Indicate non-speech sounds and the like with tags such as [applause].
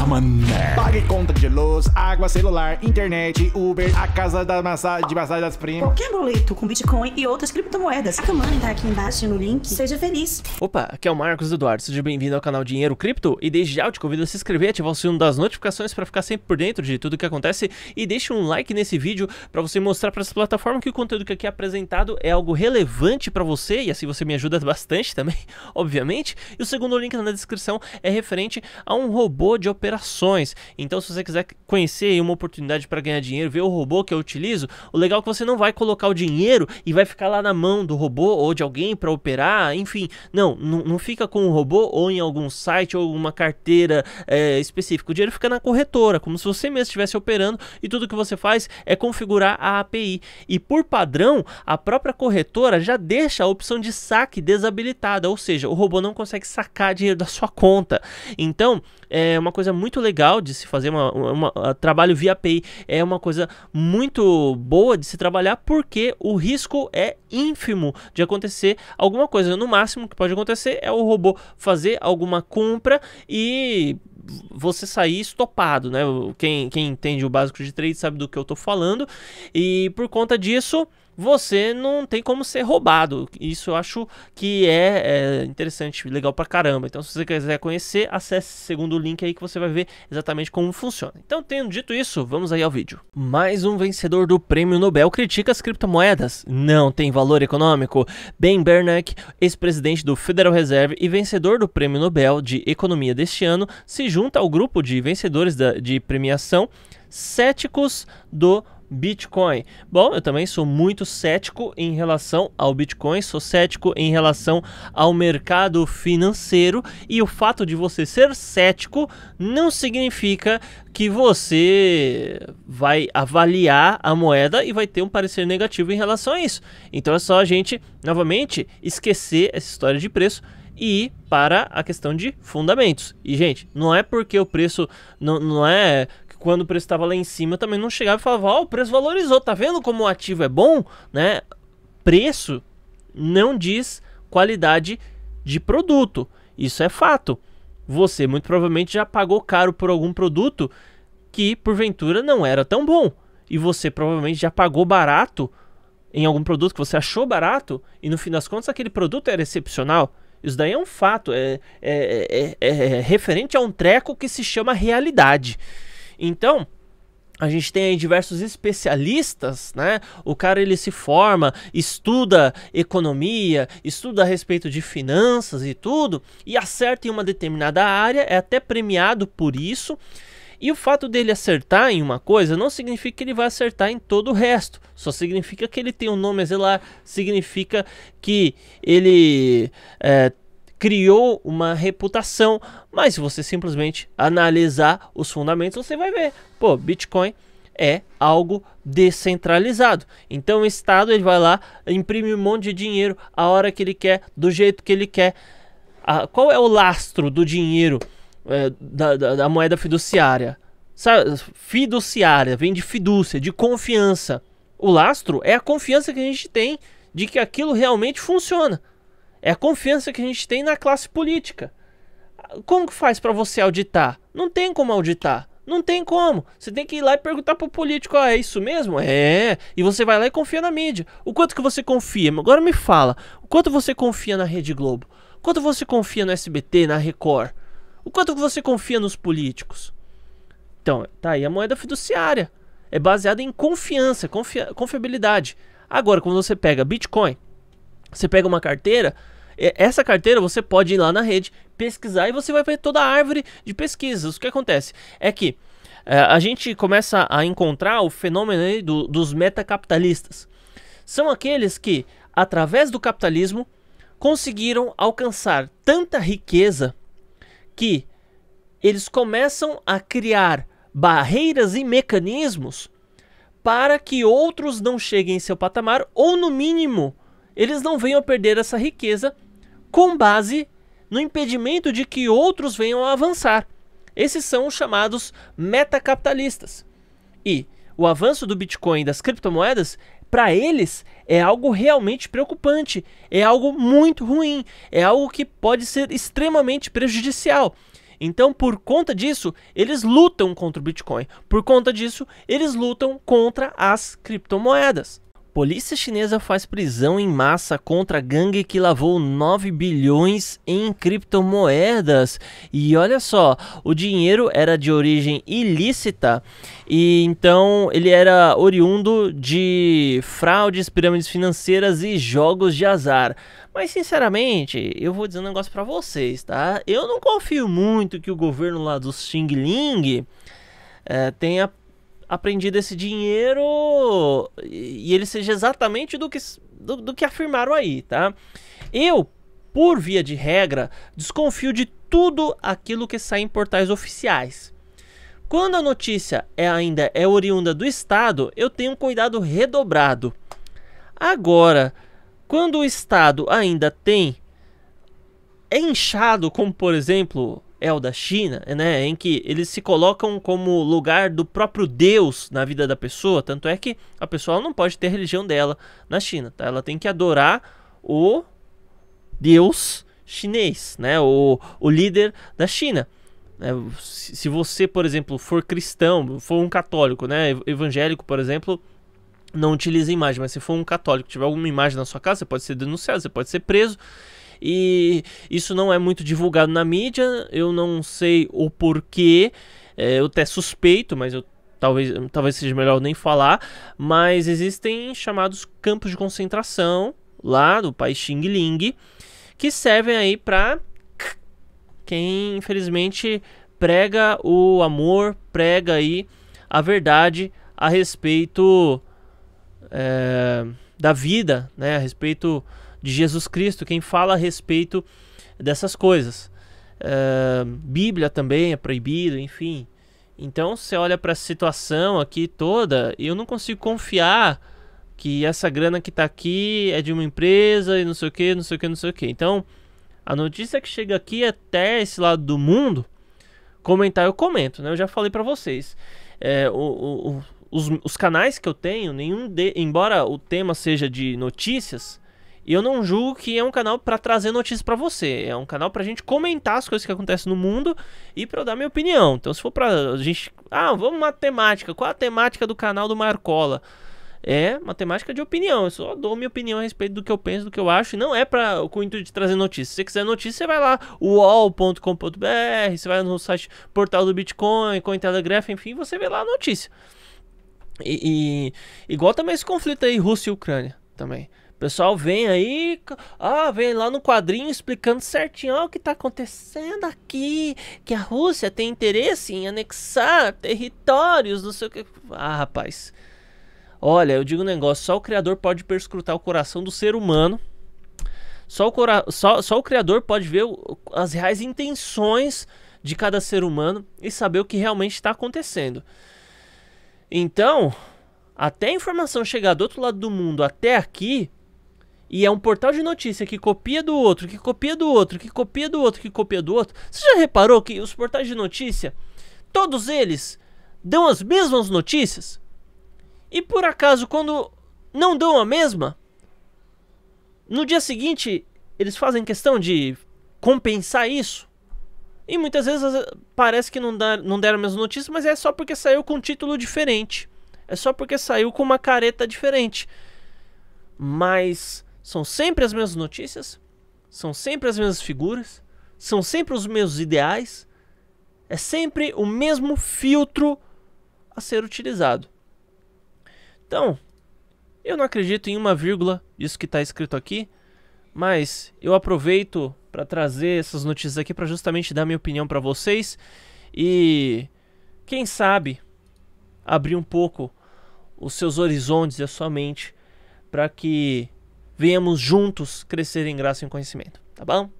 Come on, man. Pague conta de luz, água, celular, internet, Uber, a casa da massa, de massagem das primas. Qualquer boleto com Bitcoin e outras criptomoedas. A tá aqui embaixo no link. Seja feliz. Opa, aqui é o Marcos Eduardo. Seja bem-vindo ao canal Dinheiro Cripto. E desde já eu te convido a se inscrever, ativar o sino das notificações para ficar sempre por dentro de tudo que acontece. E deixe um like nesse vídeo para você mostrar para essa plataforma que o conteúdo que aqui é apresentado é algo relevante para você. E assim você me ajuda bastante também, [laughs] obviamente. E o segundo link na descrição é referente a um robô robô de operações. Então, se você quiser conhecer uma oportunidade para ganhar dinheiro, ver o robô que eu utilizo, o legal é que você não vai colocar o dinheiro e vai ficar lá na mão do robô ou de alguém para operar, enfim. Não, não fica com o robô ou em algum site ou uma carteira é, específica. O dinheiro fica na corretora, como se você mesmo estivesse operando e tudo que você faz é configurar a API. E por padrão, a própria corretora já deixa a opção de saque desabilitada, ou seja, o robô não consegue sacar dinheiro da sua conta. Então, é uma coisa muito legal de se fazer, uma, uma, uma, trabalho via API é uma coisa muito boa de se trabalhar porque o risco é ínfimo de acontecer alguma coisa. No máximo que pode acontecer é o robô fazer alguma compra e você sair estopado, né? Quem, quem entende o básico de trade sabe do que eu tô falando. E por conta disso, você não tem como ser roubado. Isso eu acho que é, é interessante, legal pra caramba. Então, se você quiser conhecer, acesse esse segundo link aí que você vai ver exatamente como funciona. Então, tendo dito isso, vamos aí ao vídeo. Mais um vencedor do Prêmio Nobel critica as criptomoedas. Não tem valor econômico. Ben Bernanke, ex-presidente do Federal Reserve e vencedor do Prêmio Nobel de Economia deste ano, se junta ao grupo de vencedores da, de premiação céticos do Bitcoin. Bom, eu também sou muito cético em relação ao Bitcoin, sou cético em relação ao mercado financeiro e o fato de você ser cético não significa que você vai avaliar a moeda e vai ter um parecer negativo em relação a isso. Então é só a gente novamente esquecer essa história de preço e para a questão de fundamentos. E, gente, não é porque o preço não, não é quando o preço estava lá em cima, eu também não chegava e falava, ó, oh, o preço valorizou, tá vendo como o ativo é bom, né? Preço não diz qualidade de produto. Isso é fato. Você muito provavelmente já pagou caro por algum produto que porventura não era tão bom. E você provavelmente já pagou barato em algum produto que você achou barato e no fim das contas aquele produto era excepcional. Isso daí é um fato, é, é, é, é referente a um treco que se chama realidade. Então, a gente tem aí diversos especialistas, né? O cara ele se forma, estuda economia, estuda a respeito de finanças e tudo, e acerta em uma determinada área, é até premiado por isso. E o fato dele acertar em uma coisa não significa que ele vai acertar em todo o resto. Só significa que ele tem um nome a zelar, significa que ele é, criou uma reputação, mas se você simplesmente analisar os fundamentos, você vai ver, pô, Bitcoin é algo descentralizado. Então o Estado ele vai lá, imprime um monte de dinheiro a hora que ele quer, do jeito que ele quer. Ah, qual é o lastro do dinheiro é, da, da, da, moeda fiduciária? Sabe, fiduciária vem de fidúcia, de confiança. O lastro é a confiança que a gente tem de que aquilo realmente funciona. É a confiança que a gente tem na classe política. Como que faz para você auditar? Não tem como auditar. Não tem como. Você tem que ir lá e perguntar pro político, ah, é isso mesmo? É. E você vai lá e confia na mídia. O quanto que você confia? Agora me fala. O quanto você confia na Rede Globo? O quanto você confia no SBT, na Record? O quanto você confia nos políticos? Então, tá aí a moeda fiduciária. É baseada em confiança, confia confiabilidade. Agora, quando você pega Bitcoin, você pega uma carteira, essa carteira você pode ir lá na rede, pesquisar e você vai ver toda a árvore de pesquisas. O que acontece é que é, a gente começa a encontrar o fenômeno do, dos metacapitalistas. São aqueles que, através do capitalismo, conseguiram alcançar tanta riqueza que eles começam a criar barreiras e mecanismos para que outros não cheguem em seu patamar ou, no mínimo, eles não venham a perder essa riqueza com base no impedimento de que outros venham a avançar. Esses são os chamados metacapitalistas. E o avanço do Bitcoin e das criptomoedas, para eles, é algo realmente preocupante, é algo muito ruim, é algo que pode ser extremamente prejudicial. Então, por conta disso, eles lutam contra o Bitcoin. Por conta disso, eles lutam contra as criptomoedas. Polícia chinesa faz prisão em massa contra gangue que lavou 9 bilhões em criptomoedas. E olha só, o dinheiro era de origem ilícita e então ele era oriundo de fraudes, pirâmides financeiras e jogos de azar. Mas sinceramente, eu vou dizer um negócio para vocês, tá? Eu não confio muito que o governo lá do Xing Ling é, eh, tenha aprendi esse dinheiro e ele seja exatamente do que, do, do que afirmaram aí, tá? Eu, por via de regra, desconfio de tudo aquilo que sai em portais oficiais. Quando a notícia é ainda é oriunda do Estado, eu tenho um cuidado redobrado. Agora, quando o Estado ainda tem é inchado, como por exemplo é o da China, né, em que eles se colocam como lugar do próprio Deus na vida da pessoa, tanto é que a pessoa não pode ter religião dela na China, tá? Ela tem que adorar o Deus chinês, né, o, o líder da China. É, se você, por exemplo, for cristão, for um católico, né, evangélico, por exemplo, não utiliza imagem, mas se for um católico, tiver alguma imagem na sua casa, você pode ser denunciado, você pode ser preso e isso não é muito divulgado na mídia. Eu não sei o porquê, é, eu até suspeito, mas eu talvez, talvez seja melhor nem falar, mas existem chamados campos de concentração lá do país Xing Ling que servem aí para quem infelizmente prega o amor, prega aí a verdade a respeito é, da vida, né? A respeito de Jesus Cristo, quem fala a respeito dessas coisas. Uh, Bíblia também é proibido, enfim. Então você olha para a situação aqui toda, eu não consigo confiar que essa grana que está aqui é de uma empresa e não sei o que, não sei o que, não sei o que. Então a notícia que chega aqui até esse lado do mundo, comentar eu comento, né? Eu já falei para vocês. É, o, o, os, os, canais que eu tenho, nenhum de, embora o tema seja de notícias, e eu não julgo que é um canal para trazer notícias para você. É um canal pra gente comentar as coisas que acontecem no mundo e pra eu dar minha opinião. Então, se for pra gente. Ah, vamos matemática. Qual a temática do canal do Marcola? É matemática de opinião. Eu só dou minha opinião a respeito do que eu penso, do que eu acho. E não é pra, com o intuito de trazer notícias. Se você quiser notícia, você vai lá, wall.com.br. você vai no site Portal do Bitcoin, com Telegraph, enfim, você vê lá a notícia. E, e igual também esse conflito aí, Rússia e Ucrânia também pessoal vem aí, ah, vem lá no quadrinho explicando certinho ó, ah, o que está acontecendo aqui, que a Rússia tem interesse em anexar territórios, não sei o que. Ah, rapaz. Olha, eu digo um negócio, só o criador pode perscrutar o coração do ser humano. Só o, cora só, só o criador pode ver o, as reais intenções de cada ser humano e saber o que realmente está acontecendo. Então, até a informação chegar do outro lado do mundo até aqui, e é um portal de notícia que copia do outro, que copia do outro, que copia do outro, que copia do outro. Você já reparou que os portais de notícia, todos eles dão as mesmas notícias? E por acaso, quando não dão a mesma, no dia seguinte eles fazem questão de compensar isso? E muitas vezes parece que não, dá, não deram a mesma notícia, mas é só porque saiu com um título diferente. É só porque saiu com uma careta diferente. Mas são sempre as mesmas notícias, são sempre as mesmas figuras, são sempre os mesmos ideais, é sempre o mesmo filtro a ser utilizado. Então, eu não acredito em uma vírgula disso que está escrito aqui, mas eu aproveito para trazer essas notícias aqui para justamente dar minha opinião para vocês e quem sabe abrir um pouco os seus horizontes e a sua mente para que venhamos juntos crescer em graça e em conhecimento, tá bom?